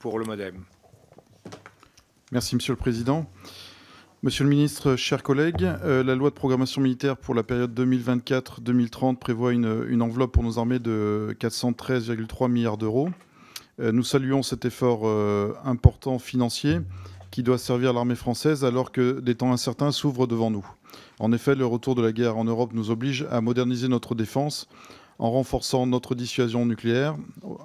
pour le Modem. Merci, Monsieur le Président. Monsieur le ministre, chers collègues, euh, la loi de programmation militaire pour la période 2024-2030 prévoit une, enveloppe pour nos armées de 413,3 milliards d'euros. Euh, nous saluons cet effort euh, important financier qui doit servir l'armée française alors que des temps incertains s'ouvrent devant nous. En effet, le retour de la guerre en Europe nous oblige à moderniser notre défense en renforçant notre dissuasion nucléaire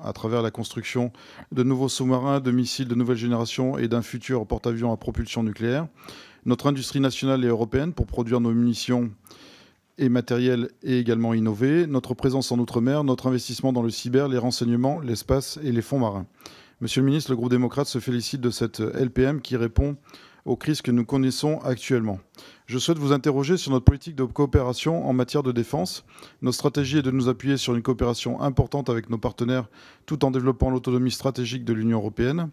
à travers la construction de nouveaux sous-marins, de missiles de nouvelle génération et d'un futur porte-avions à propulsion nucléaire. Notre industrie nationale et européenne pour produire nos munitions et matériel et également innover, notre présence en Outre-mer, notre investissement dans le cyber, les renseignements, l'espace et les fonds marins. Monsieur le ministre, le groupe démocrate se félicite de cette LPM qui répond aux crises que nous connaissons actuellement. Je souhaite vous interroger sur notre politique de coopération en matière de défense. Notre stratégie est de nous appuyer sur une coopération importante avec nos partenaires tout en développant l'autonomie stratégique de l'Union européenne.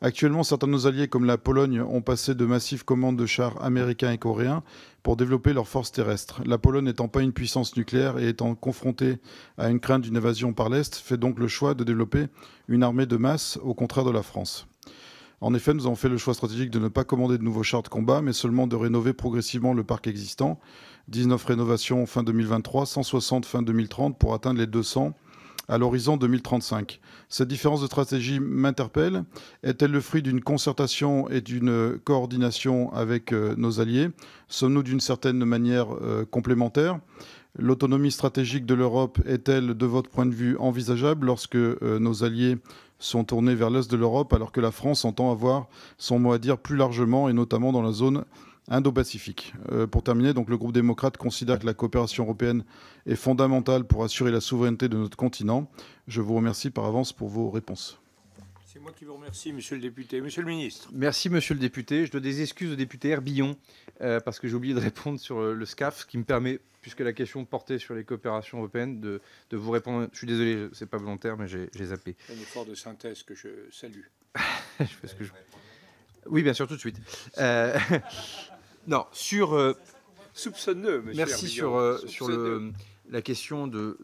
Actuellement, certains de nos alliés, comme la Pologne, ont passé de massives commandes de chars américains et coréens pour développer leurs forces terrestres. La Pologne n'étant pas une puissance nucléaire et étant confrontée à une crainte d'une évasion par l'Est, fait donc le choix de développer une armée de masse, au contraire de la France. En effet, nous avons fait le choix stratégique de ne pas commander de nouveaux chars de combat, mais seulement de rénover progressivement le parc existant. 19 rénovations fin 2023, 160 fin 2030 pour atteindre les 200 à l'horizon 2035. Cette différence de stratégie m'interpelle. Est-elle le fruit d'une concertation et d'une coordination avec euh, nos alliés Sommes-nous d'une certaine manière euh, complémentaires L'autonomie stratégique de l'Europe est-elle, de votre point de vue, envisageable lorsque euh, nos alliés sont tournés vers l'Est de l'Europe alors que la France entend avoir son mot à dire plus largement et notamment dans la zone Indo-Pacifique. Euh, pour terminer, donc, le groupe démocrate considère que la coopération européenne est fondamentale pour assurer la souveraineté de notre continent. Je vous remercie par avance pour vos réponses. C'est moi qui vous remercie, monsieur le député. Monsieur le ministre. Merci, monsieur le député. Je dois des excuses au député Herbillon euh, parce que j'ai oublié de répondre sur euh, le, SCAF, ce qui me permet, puisque la question portait sur les coopérations européennes, de, vous répondre. Je suis désolé, ce n'est pas volontaire, mais j'ai zappé. Un effort de synthèse que je salue. je fais ce que je... Oui, bien sûr, tout de suite. Euh, non, sur. Soupçonneux, monsieur. Merci Herbillon. sur, sur le, la question de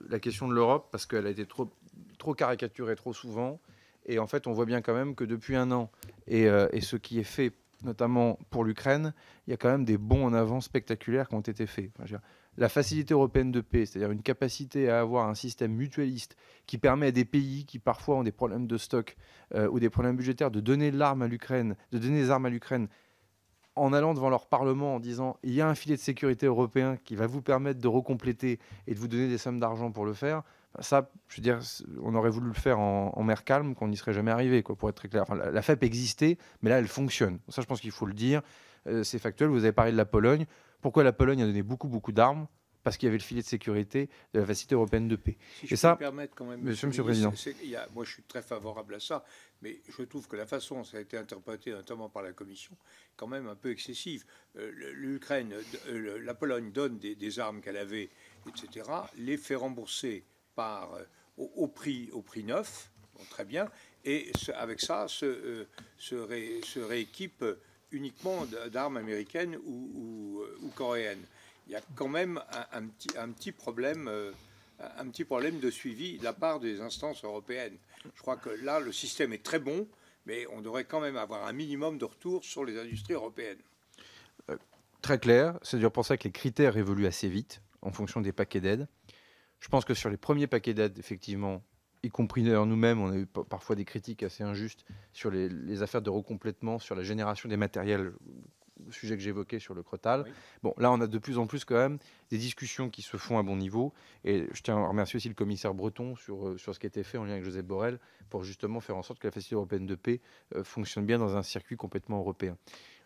l'Europe, parce qu'elle a été trop, trop caricaturée trop souvent. Et en fait, on voit bien quand même que depuis un an, euh, et, ce qui est fait notamment pour l'Ukraine, il y a quand même des bons en avant spectaculaires qui ont été faits. la facilité européenne de paix, c'est-à-dire une capacité à avoir un système mutualiste qui permet à des pays qui parfois ont des problèmes de stock euh, ou des problèmes budgétaires de donner l'arme à l'Ukraine, de donner des armes à l'Ukraine en allant devant leur Parlement en disant il y a un filet de sécurité européen qui va vous permettre de recompléter et de vous donner des sommes d'argent pour le faire, ça, je veux dire, on aurait voulu le faire en, mer calme, qu'on n'y serait jamais arrivé, quoi, pour être très clair. la, FEP existait, mais là, elle fonctionne. Ça, je pense qu'il faut le dire. Euh, c'est factuel. Vous avez parlé de la Pologne. Pourquoi la Pologne a donné beaucoup, beaucoup d'armes parce qu'il y avait le filet de sécurité de la facilité européenne de paix. et je ça, permettre quand même, monsieur, le Président. moi, je suis très favorable à ça, mais je trouve que la façon dont ça a été interprété, notamment par la Commission, est quand même un peu excessive. Euh, L'Ukraine, euh, la Pologne donne des, armes qu'elle avait, etc., les fait rembourser par, euh, au, prix, au prix neuf, très bien, et avec ça, se, rééquipe uniquement d'armes américaines ou coréennes il y a quand même un, petit, un petit problème. Euh, un petit problème de suivi de la part des instances européennes. Je crois que là, le système est très bon, mais on devrait quand même avoir un minimum de retour sur les industries européennes. Euh, très clair, c'est dur pour ça que les critères évoluent assez vite en fonction des paquets d'aide. Je pense que sur les premiers paquets d'aide, effectivement, y compris d'ailleurs nous-mêmes, on a eu parfois des critiques assez injustes sur les, les, affaires de recomplètement, sur la génération des matériels sujet que j'évoquais sur le crotal. Bon, là, on a de plus en plus quand même des discussions qui se font à bon niveau. Et je tiens à remercier aussi le commissaire Breton sur, euh, sur ce qui a été fait en lien avec José Borrell pour justement faire en sorte que la Facilité européenne de paix euh, fonctionne bien dans un circuit complètement européen.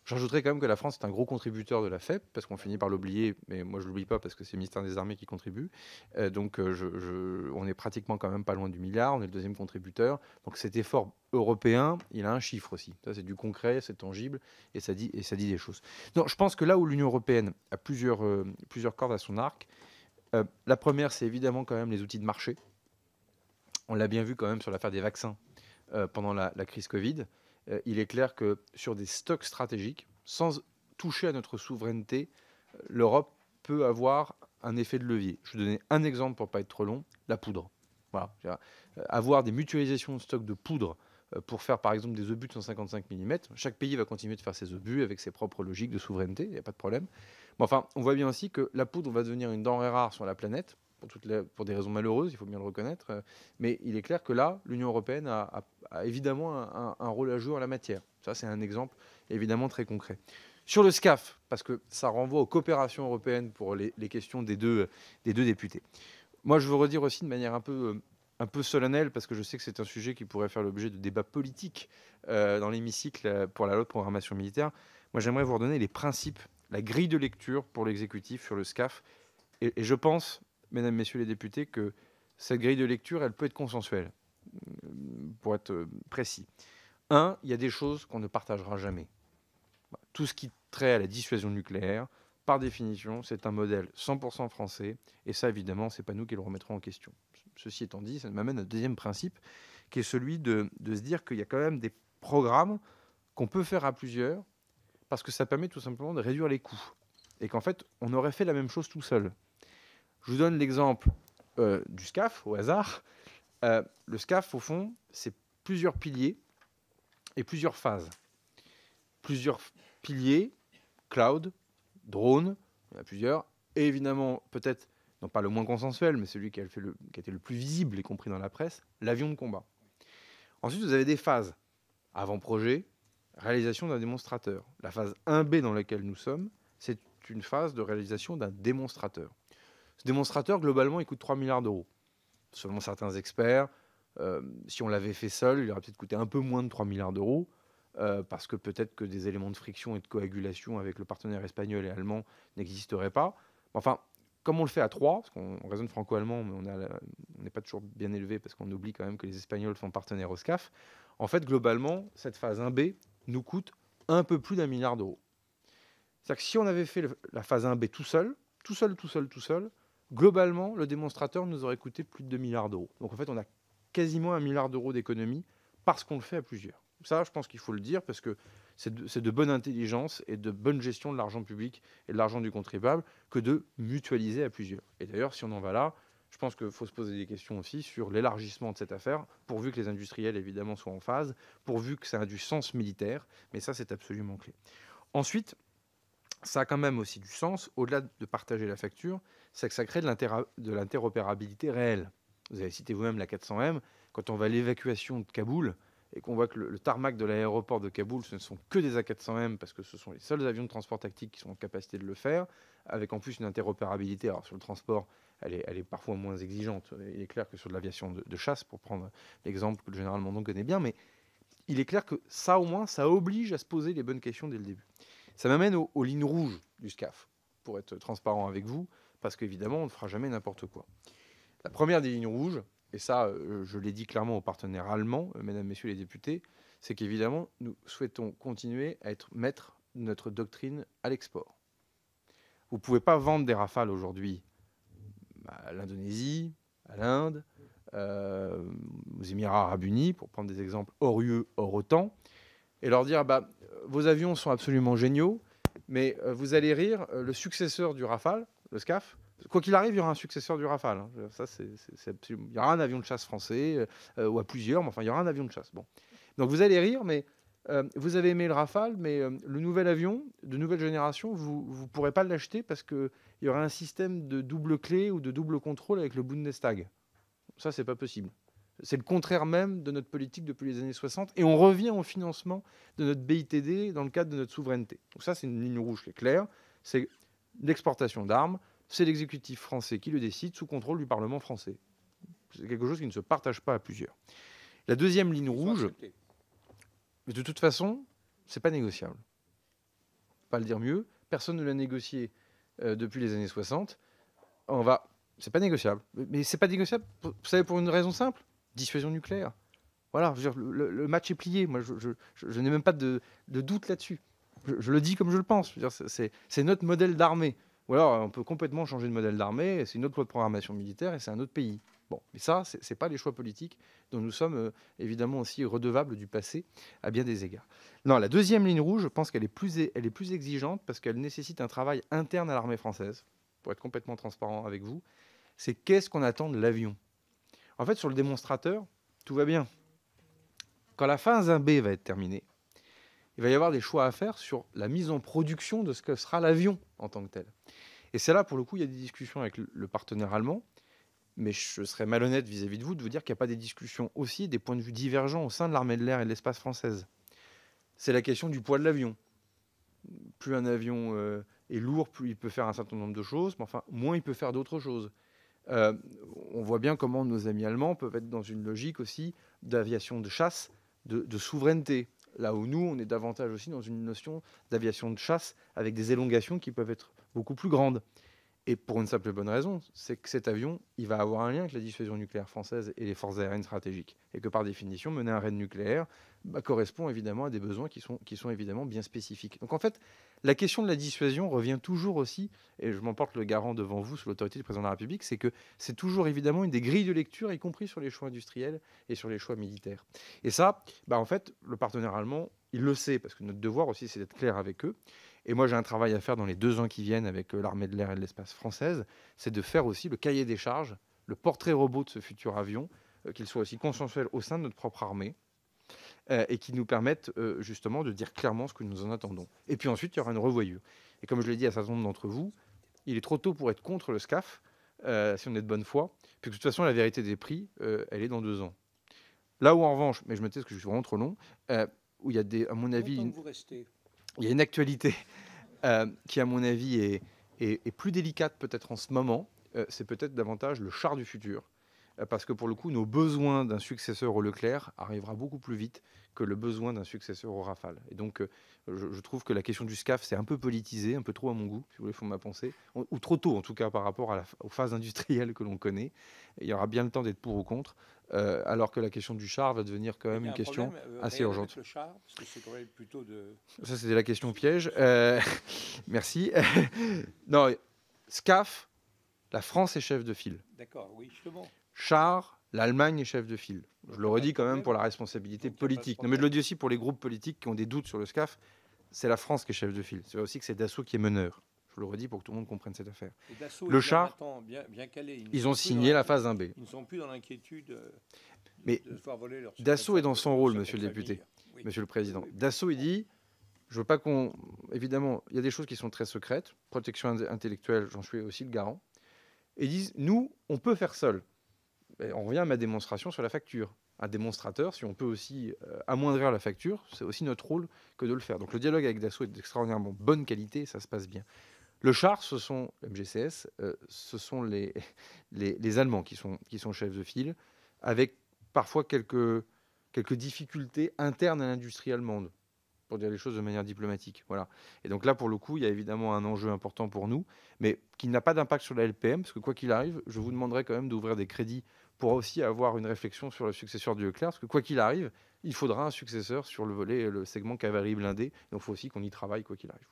J'ajouterais quand même que la France est un gros contributeur de la FEP, parce qu'on finit par l'oublier, mais moi je l'oublie pas parce que c'est le ministère des Armées qui contribue. Euh, donc euh, je, on est pratiquement quand même pas loin du milliard, on est le deuxième contributeur. Donc cet effort européen, il a un chiffre aussi. Ça c'est du concret, c'est tangible et ça dit, et ça dit des choses. Non, je pense que là où l'Union européenne a plusieurs, euh, plusieurs cordes à son arc, la première c'est évidemment quand même les outils de marché. On l'a bien vu quand même sur l'affaire des vaccins pendant la, la crise Covid. Euh, il est clair que sur des stocks stratégiques, sans toucher à notre souveraineté, euh, l'Europe peut avoir un effet de levier. Je vais donner un exemple pour pas être trop long, la poudre. Euh, avoir des mutualisations de stocks de poudre pour faire par exemple des obus de 155 mm. Chaque pays va continuer de faire ses obus avec ses propres logiques de souveraineté, il n'y a pas de problème. enfin, on voit bien aussi que la poudre va devenir une denrée rare sur la planète pour, pour des raisons malheureuses, il faut bien le reconnaître. Euh, mais il est clair que là, l'Union européenne a, évidemment un, rôle à jouer en la matière. Ça, c'est un exemple évidemment très concret. Sur le SCAF, parce que ça renvoie aux coopérations européennes pour les, questions des deux, des deux députés. Moi, je veux redire aussi de manière un peu euh, un peu solennelle, parce que je sais que c'est un sujet qui pourrait faire l'objet de débats politiques euh, dans l'hémicycle pour la loi de programmation militaire. Moi, j'aimerais vous redonner les principes, la grille de lecture pour l'exécutif sur le SCAF. Et, et, je pense, mesdames, messieurs les députés, que cette grille de lecture, elle peut être consensuelle, euh, pour être euh, précis. Un, il y a des choses qu'on ne partagera jamais. Bah, tout ce qui traite à la dissuasion nucléaire, par définition, c'est un modèle 100% français, et ça, évidemment, c'est pas nous qui le remettrons en question. Ceci étant dit, ça m'amène un deuxième principe, qui est celui de, de se dire qu'il y a quand même des programmes qu'on peut faire à plusieurs, parce que ça permet tout simplement de réduire les coûts. Et qu'en fait, on aurait fait la même chose tout seul. Je vous donne l'exemple euh, du SCAF au hasard. Euh, le SCAF, au fond, c'est plusieurs piliers et plusieurs phases. Plusieurs piliers, cloud, drone, il y en a plusieurs. Et évidemment, peut-être, non pas le moins consensuel, mais celui qui a, qui a été le plus visible, y compris dans la presse, l'avion de combat. Ensuite, vous avez des phases. Avant-projet, réalisation d'un démonstrateur. La phase 1B dans laquelle nous sommes, c'est une phase de réalisation d'un démonstrateur. Ce démonstrateur, globalement, il coûte 3 milliards d'euros. Selon certains experts, euh, si on l'avait fait seul, il aurait peut-être coûté un peu moins de 3 milliards d'euros, euh, parce que peut-être que des éléments de friction et de coagulation avec le partenaire espagnol et allemand n'existeraient pas. Enfin, comme on le fait à 3, parce qu'on raisonne franco-allemand, mais on n'est pas toujours bien élevé, parce qu'on oublie quand même que les Espagnols font partenaire au SCAF, en fait, globalement, cette phase 1B nous coûte un peu plus d'un milliard d'euros. C'est-à-dire que si on avait fait la phase 1B tout seul, tout seul, tout seul, tout seul, globalement, le démonstrateur nous aurait coûté plus de 2 milliards d'euros. Donc en fait, on a quasiment un milliard d'euros d'économie parce qu'on le fait à plusieurs. Ça, je pense qu'il faut le dire parce que c'est de, de, bonne intelligence et de bonne gestion de l'argent public et de l'argent du contribuable que de mutualiser à plusieurs. Et d'ailleurs, si on en va là, je pense qu'il faut se poser des questions aussi sur l'élargissement de cette affaire, pourvu que les industriels, évidemment, soient en phase, pourvu que ça a du sens militaire, mais ça, c'est absolument clé. Ensuite, ça a quand même aussi du sens, au-delà de partager la facture, c'est que ça crée de l'interopérabilité réelle. Vous avez cité vous-même la 400M. Quand on va à l'évacuation de Kaboul et qu'on voit que le, tarmac de l'aéroport de Kaboul, ce ne sont que des A400M parce que ce sont les seuls avions de transport tactique qui sont en capacité de le faire, avec en plus une interopérabilité. Alors sur le transport, elle est, parfois moins exigeante. Il est clair que sur de l'aviation de, chasse, pour prendre l'exemple que le général Mondon connaît bien, mais il est clair que ça au moins, ça oblige à se poser les bonnes questions dès le début. Ça m'amène aux lignes rouges du SCAF, pour être transparent avec vous parce qu'évidemment, on ne fera jamais n'importe quoi. La première des lignes rouges, et ça, euh, je l'ai dit clairement aux partenaires allemands, euh, mesdames, messieurs les députés, c'est qu'évidemment, nous souhaitons continuer à être maître de notre doctrine à l'export. Vous ne pouvez pas vendre des rafales aujourd'hui bah, à l'Indonésie, à l'Inde, euh, aux Émirats arabes unis, pour prendre des exemples orieux, or hors et leur dire bah, vos avions sont absolument géniaux, mais vous allez rire, le successeur du Rafale, le SCAF. Quoi qu'il arrive, il y aura un successeur du Rafale. Hein. Ça, c'est, Il y aura un avion de chasse français, euh, euh, ou à plusieurs, mais enfin, il y aura un avion de chasse. Bon. Donc vous allez rire, mais euh, vous avez aimé le Rafale, mais le nouvel avion de nouvelle génération, vous ne pourrez pas l'acheter parce qu'il y aura un système de double clé ou de double contrôle avec le Bundestag. Ça, c'est pas possible. C'est le contraire même de notre politique depuis les années 60. Et on revient au financement de notre BITD dans le cadre de notre souveraineté. Donc ça, c'est une ligne rouge qui est claire. C'est l'exportation d'armes, c'est l'exécutif français qui le décide sous contrôle du Parlement français. C'est quelque chose qui ne se partage pas à plusieurs. La deuxième ligne rouge, de toute façon, ce n'est pas négociable. Pas le dire mieux, personne ne l'a négocié euh, depuis les années 60. On va, c'est pas négociable. Mais c'est pas négociable, vous savez pour une raison simple, dissuasion nucléaire. Voilà, le, match est plié. Moi, je, n'ai même pas de doute là-dessus. Je, le dis comme je le pense. C'est notre modèle d'armée. Ou alors, on peut complètement changer de modèle d'armée, c'est une autre loi de programmation militaire et c'est un autre pays. Bon, mais ça, ce n'est pas les choix politiques dont nous sommes euh, évidemment aussi redevables du passé à bien des égards. Non, la deuxième ligne rouge, je pense qu'elle est, plus, est plus exigeante parce qu'elle nécessite un travail interne à l'armée française, pour être complètement transparent avec vous. C'est qu'est-ce qu'on attend de l'avion En fait, sur le démonstrateur, tout va bien. Quand la phase 1B va être terminée, il va y avoir des choix à faire sur la mise en production de ce que sera l'avion en tant que tel. Et c'est là, pour le coup, il y a des discussions avec le partenaire allemand, mais je serais malhonnête vis-à-vis de vous de vous dire qu'il n'y a pas des discussions aussi, des points de vue divergents au sein de l'armée de l'air et de l'espace française. C'est la question du poids de l'avion. Plus un avion euh, est lourd, plus il peut faire un certain nombre de choses, mais enfin, moins il peut faire d'autres choses. Euh, on voit bien comment nos amis allemands peuvent être dans une logique aussi d'aviation de chasse, de souveraineté. Là où nous, on est davantage aussi dans une notion d'aviation de chasse avec des élongations qui peuvent être beaucoup plus grandes. Et pour une simple et bonne raison, c'est que cet avion, il va avoir un lien avec la dissuasion nucléaire française et les forces aériennes stratégiques. Et que par définition, mener un raid nucléaire bah, correspond évidemment à des besoins qui sont, évidemment bien spécifiques. Donc en fait, la question de la dissuasion revient toujours aussi, et je m'emporte le garant devant vous sous l'autorité du président de la République, c'est que c'est toujours évidemment une des grilles de lecture, y compris sur les choix industriels et sur les choix militaires. Et ça, bah, en fait, le partenaire allemand, il le sait, parce que notre devoir aussi, c'est d'être clair avec eux. Et moi, j'ai un travail à faire dans les deux ans qui viennent avec euh, l'armée de l'air et de l'espace française, c'est de faire aussi le cahier des charges, le portrait robot de ce futur avion, euh, qu'il soit aussi consensuel au sein de notre propre armée, euh, et qui nous permette justement de dire clairement ce que nous en attendons. Et puis ensuite, il y aura une revoyure. Et comme je l'ai dit à certains d'entre vous, il est trop tôt pour être contre le SCAF, si on est de bonne foi, puisque de toute façon, la vérité des prix, elle est dans deux ans. Là où en revanche, mais je me tais parce que je suis vraiment trop long, où il y a des, à mon avis il y a une actualité euh, qui, à mon avis, est, plus délicate peut-être en ce moment. Euh, c'est peut-être davantage le char du futur parce que pour le coup, nos besoins d'un successeur au Leclerc arrivera beaucoup plus vite que le besoin d'un successeur au Rafale. Et donc, euh, je, trouve que la question du SCAF, c'est un peu politisé, un peu trop à mon goût, si vous voulez, pour ma pensée, ou, trop tôt en tout cas par rapport à la, aux phases industrielles que l'on connaît. Il y aura bien le temps d'être pour ou contre, euh, alors que la question du char va devenir quand même une question euh, assez urgente. parce que plutôt de... Ça, c'était la question piège. merci. non, SCAF, la France est chef de file. D'accord, oui, justement. Char, l'Allemagne est chef de file. Je le redis quand même pour la responsabilité politique. Non, mais je le dis aussi pour les groupes politiques qui ont des doutes sur le SCAF. C'est la France qui est chef de file. C'est aussi que c'est Dassault qui est meneur. Je le redis pour que tout le monde comprenne cette affaire. Le char, ils, ont signé la phase 1B. Ils ne sont plus dans l'inquiétude euh, mais de Dassault est dans son rôle, monsieur le député, monsieur le président. Dassault, il dit je veux pas qu'on. Évidemment, il y a des choses qui sont très secrètes. Protection intellectuelle, j'en suis aussi le garant. Et ils disent nous, on peut faire seul. Ben, on revient à ma démonstration sur la facture. Un démonstrateur, si on peut aussi euh, amoindrir la facture, c'est aussi notre rôle que de le faire. Donc le dialogue avec Dassault est d'extraordinairement bonne qualité, ça se passe bien. Le char, ce sont, MGCS, euh, ce sont les, les, les, Allemands qui sont, qui sont chefs de file, avec parfois quelques, quelques difficultés internes à l'industrie allemande, pour dire les choses de manière diplomatique. Voilà. Et donc là, pour le coup, il y a évidemment un enjeu important pour nous, mais qui n'a pas d'impact sur la LPM, parce que quoi qu'il arrive, je vous demanderai quand même d'ouvrir des crédits pour aussi avoir une réflexion sur le successeur du Leclerc, parce que quoi qu'il arrive, il faudra un successeur sur le volet, le segment cavalerie blindée. Donc il faut aussi qu'on y travaille quoi qu'il arrive.